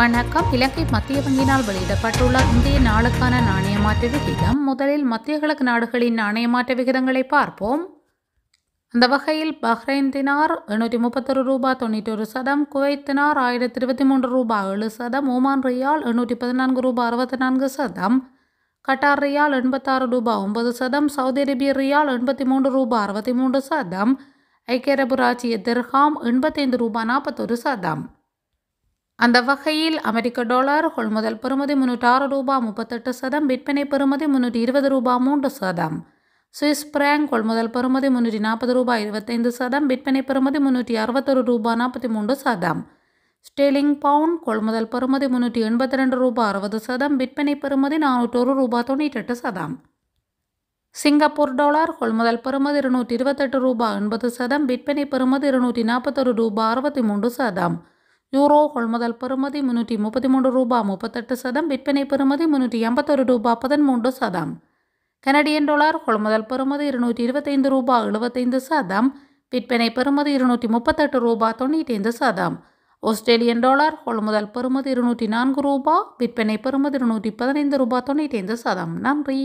வணக்கம் இலங்கை மத்திய வங்கியினால் வெளியிடப்பட்டுள்ள இந்திய நாளுக்கான நாணய மாற்று விகிதம் முதலில் மத்திய கிழக்கு நாடுகளின் நாணய மாற்று விகிதங்களை பார்ப்போம் அந்த வகையில் பஹ்ரைன் தினார் எண்ணூற்றி முப்பத்தொரு ரூபா தொண்ணூற்றி ஒரு சதம் குவைத்தினார் ஆயிரத்தி இருபத்தி மூன்று ரூபா ஏழு சதம் ஓமான் ரியால் எண்ணூற்றி பதினான்கு ரூபா அறுபத்தி நான்கு சதம் கட்டார் ரியால் எண்பத்தாறு ரூபா ஒன்பது சதம் சவுதி அரேபிய ரியால் எண்பத்தி மூன்று ரூபா அறுபத்தி மூன்று சதம் ஐக்கிய அரபு ராஜ்ய திர்ஹாம் எண்பத்தைந்து ரூபா நாற்பத்தொரு சதம் அந்த வகையில் அமெரிக்க டாலர் கொள்முதல் பெறுமதி முன்னூற்றி ஆறு ரூபாய் முப்பத்தெட்டு சதம் விற்பனை பெறுமதி முன்னூற்றி இருபது ரூபாய் மூன்று சதம் சுவிஸ் பிராங்க் கொள்முதல் பெறுமதி முன்னூற்றி நாற்பது ரூபாய் இருபத்தைந்து சதம் விற்பனை பெறுமதி முன்னூற்றி அறுபத்தொரு ரூபாய் நாற்பத்தி மூன்று சதம் ஸ்டேலிங் பவுண்ட் கொள்முதல் பெறுமதி முன்னூற்றி எண்பத்தி ரெண்டு ரூபாய் அறுபது சதம் விற்பனை பெறுமதி நானூற்றொரு ரூபாய் எட்டு சதம் சிங்கப்பூர் டாலர் கொள்முதல் பெறுமதி இருநூற்றி இருபத்தெட்டு ரூபாய் எண்பது சதம் விற்பனை பெறுமதி இருநூற்றி நாற்பத்தொரு ரூபாய் அறுபத்தி மூன்று சதம் யூரோ கொள்முதல் பெறுமதி முன்னூற்றி முப்பத்தி மூன்று ரூபா முப்பத்தெட்டு சதம் விற்பனை பெறுமதி முன்னூற்றி ஐம்பத்தொரு ரூபா பதிமூன்று சதம் கனடியன் டொலர் கொள்முதல் பெறுமதி இருநூற்றி இருபத்தைந்து ரூபா எழுபத்தைந்து சதம் விற்பனை பெறுமதி இருநூற்றி முப்பத்தெட்டு ரூபா தொண்ணூற்றி சதம் ஆஸ்திரேலியன் டாலர் கொள்முதல் பெறுமதி இருநூற்றி நான்கு ரூபா விற்பனை பெறுமதி இருநூற்றி பதினைந்து ரூபா தொண்ணூற்றி ஐந்து சதம் நன்றி